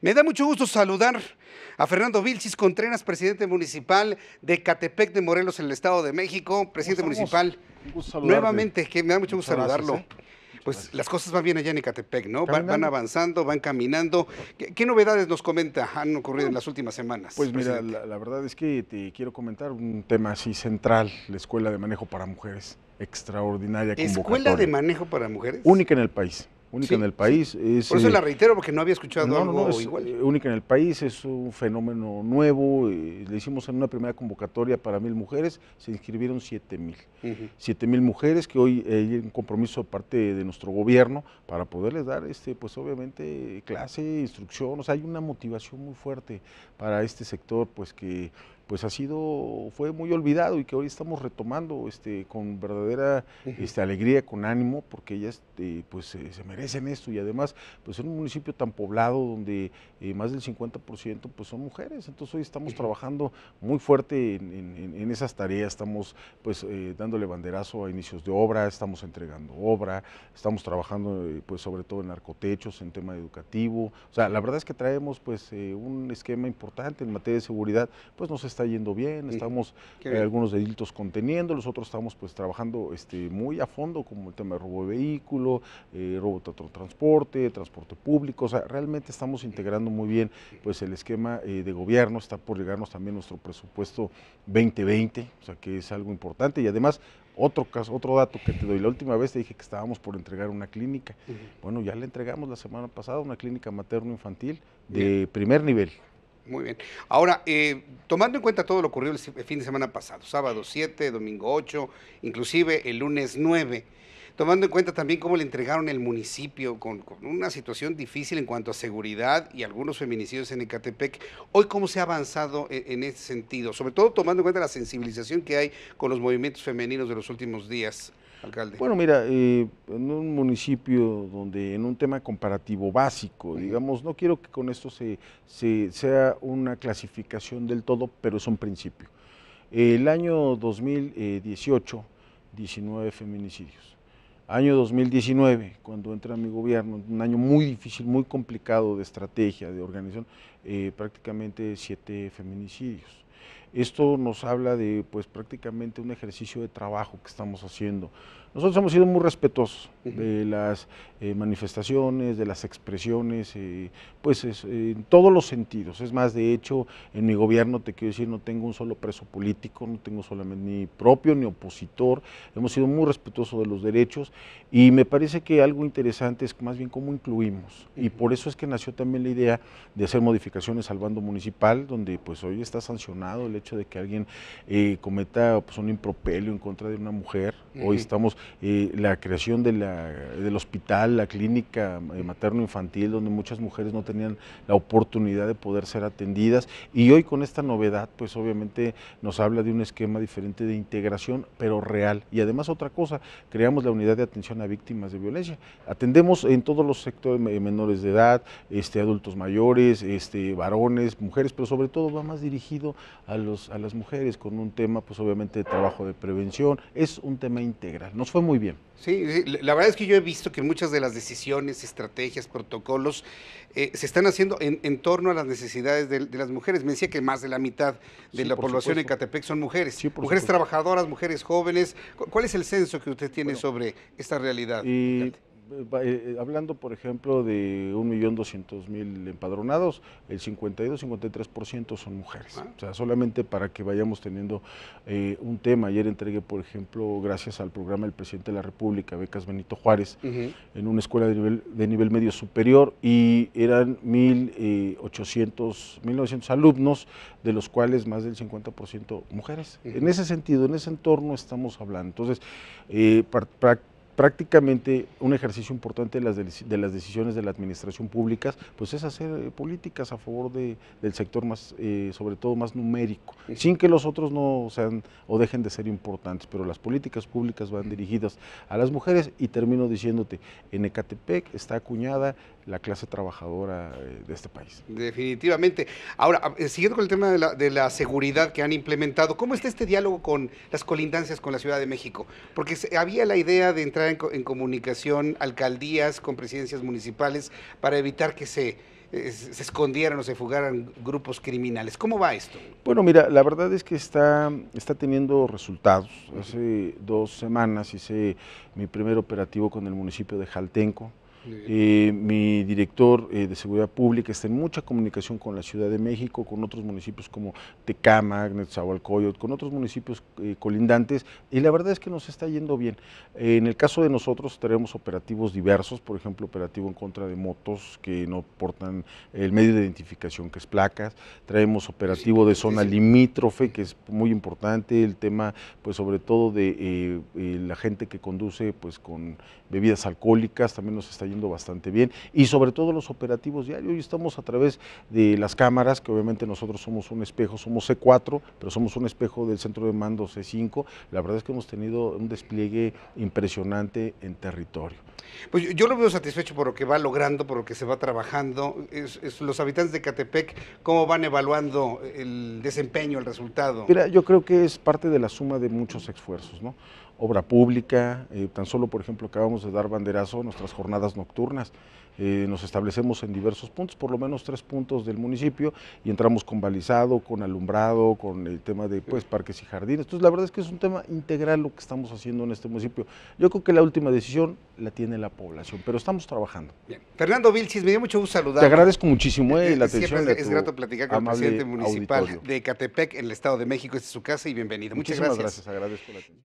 Me da mucho gusto saludar a Fernando Vilchis Contreras, presidente municipal de Catepec de Morelos en el Estado de México, presidente municipal. Nuevamente, que me da mucho gusto saludarlo. ¿eh? Pues las cosas van bien allá en Catepec, ¿no? Van, avanzando, van caminando. ¿Qué, novedades nos comenta han ocurrido en las últimas semanas? Pues mira, la, verdad es que te quiero comentar un tema así central, la Escuela de Manejo para Mujeres, extraordinaria. ¿Escuela de Manejo para Mujeres? Única en el país única en el país. Es, Por eso eh, la reitero, porque no había escuchado algo igual. Eh, única en el país, es un fenómeno nuevo. Eh, le hicimos en una primera convocatoria para mil mujeres, se inscribieron siete mil. Siete mil mujeres que hoy hay un compromiso parte de nuestro gobierno para poderles dar, este, pues obviamente, clase, instrucción. O sea, hay una motivación muy fuerte para este sector, pues que pues ha sido, fue muy olvidado y que hoy estamos retomando este, con verdadera este, alegría, con ánimo, porque ellas este, pues se merecen esto y además pues en un municipio tan poblado donde eh, más del 50% pues son mujeres, entonces hoy estamos trabajando muy fuerte en, en, esas tareas, estamos pues eh, dándole banderazo a inicios de obra, estamos entregando obra, estamos trabajando eh, pues sobre todo en arcotechos, en tema educativo, o sea, la verdad es que traemos pues un esquema importante en materia de seguridad, pues nos está yendo bien, estamos eh, algunos delitos conteniendo, los otros estamos pues trabajando este, muy a fondo como el tema de robo de vehículo, eh, robo de transporte, transporte público, o sea, realmente estamos integrando muy bien pues el esquema eh, de gobierno, está por llegarnos también nuestro presupuesto 2020, o sea que es algo importante y además otro caso, otro dato que te doy. La última vez te dije que estábamos por entregar una clínica. Bueno, ya la entregamos la semana pasada una clínica materno-infantil de primer nivel. Muy bien. Ahora, eh, tomando en cuenta todo lo ocurrido el fin de semana pasado, sábado 7, domingo 8, inclusive el lunes 9, tomando en cuenta también cómo le entregaron el municipio con, una situación difícil en cuanto a seguridad y algunos feminicidios en Ecatepec. Hoy, ¿cómo se ha avanzado e, en, ese sentido? Sobre todo tomando en cuenta la sensibilización que hay con los movimientos femeninos de los últimos días. Alcalde. Bueno, mira, eh, en un municipio donde en un tema comparativo básico, digamos, no quiero que con esto se, sea una clasificación del todo, pero es un principio. El año 2018, 19 feminicidios año 2019, cuando entra mi gobierno, un año muy difícil, muy complicado de estrategia, de organización, eh, prácticamente siete feminicidios. Esto nos habla de pues prácticamente un ejercicio de trabajo que estamos haciendo, nosotros hemos sido muy respetuosos de las eh, manifestaciones, de las expresiones, eh, pues eh, en todos los sentidos. Es más, de hecho, en mi gobierno, te quiero decir, no tengo un solo preso político, no tengo solamente ni propio ni opositor. Hemos sido muy respetuosos de los derechos y me parece que algo interesante es más bien cómo incluimos. Y por eso es que nació también la idea de hacer modificaciones al bando municipal, donde pues hoy está sancionado el hecho de que alguien cometa pues, un impropelio en contra de una mujer. Hoy estamos eh, la creación del hospital, la clínica eh, materno-infantil, donde muchas mujeres no tenían la oportunidad de poder ser atendidas. Y hoy con esta novedad, pues obviamente nos habla de un esquema diferente de integración, pero real. Y además otra cosa, creamos la unidad de atención a víctimas de violencia. Atendemos en todos los sectores eh, menores de edad, este, adultos mayores, este, varones, mujeres, pero sobre todo va más dirigido a, los, a las mujeres con un tema, pues obviamente, de trabajo de prevención. Es un tema integral fue muy bien. Sí, la verdad es que yo he visto que muchas de las decisiones, estrategias, protocolos eh, se están haciendo en, torno a las necesidades de, las mujeres. Me decía que más de la mitad de la población en Catepec son mujeres, mujeres trabajadoras, mujeres jóvenes. ¿Cuál es el censo que usted tiene sobre esta realidad? Y eh, eh, hablando por ejemplo de 1.200.000 empadronados, el 52-53% son mujeres. Ah. O sea, solamente para que vayamos teniendo eh, un tema. Ayer entregué, por ejemplo, gracias al programa del presidente de la República, Becas Benito Juárez, en una escuela de nivel, de nivel medio superior y eran 1.800, 1.900 alumnos, de los cuales más del 50% mujeres. En ese sentido, en ese entorno estamos hablando. Entonces, eh, prácticamente un ejercicio importante de las, decisiones de la administración pública, pues es hacer eh, políticas a favor del sector más, eh, sobre todo más numérico, sin que los otros no sean o dejen de ser importantes, pero las políticas públicas van dirigidas a las mujeres y termino diciéndote, en Ecatepec está acuñada la clase trabajadora eh, de este país. Definitivamente. Ahora, ah, siguiendo con el tema de la, de la, seguridad que han implementado, ¿cómo está este diálogo con las colindancias con la Ciudad de México? Porque había la idea de entrar en, comunicación alcaldías con presidencias municipales para evitar que eh, se, escondieran o se fugaran grupos criminales. ¿Cómo va esto? Bueno, mira, la verdad es que está, está teniendo resultados. Hace dos semanas hice mi primer operativo con el municipio de Jaltenco, eh, mi director eh, de Seguridad Pública está en mucha comunicación con la Ciudad de México, con otros municipios como Tecama, Nezahualcóyotl, con otros municipios eh, colindantes, y la verdad es que nos está yendo bien. en el caso de nosotros tenemos operativos diversos, por ejemplo, operativo en contra de motos que no portan el medio de identificación que es placas, traemos operativo de zona limítrofe, que es muy importante, el tema, pues sobre todo de la gente que conduce pues con bebidas alcohólicas, también nos está bastante bien y sobre todo los operativos diarios. Hoy estamos a través de las cámaras, que obviamente nosotros somos un espejo, somos C4, pero somos un espejo del centro de mando C5. La verdad es que hemos tenido un despliegue impresionante en territorio. Pues yo lo veo satisfecho por lo que va logrando, por lo que se va trabajando. Es, los habitantes de Catepec, ¿cómo van evaluando el desempeño, el resultado? Mira, yo creo que es parte de la suma de muchos esfuerzos, ¿no? obra pública, eh, tan solo por ejemplo acabamos de dar banderazo a nuestras jornadas nocturnas, eh, nos establecemos en diversos puntos, por lo menos tres puntos del municipio y entramos con balizado, con alumbrado, con el tema de pues, parques y jardines, entonces la verdad es que es un tema integral lo que estamos haciendo en este municipio. Yo creo que la última decisión la tiene la población, pero estamos trabajando. Bien. Fernando Vilchis, me dio mucho gusto saludar. Te agradezco muchísimo eh, la atención. Es, grato platicar con el presidente municipal de Catepec, en el Estado de México, esta es su casa y bienvenido. Muchas Muchísimas gracias. gracias, agradezco la atención.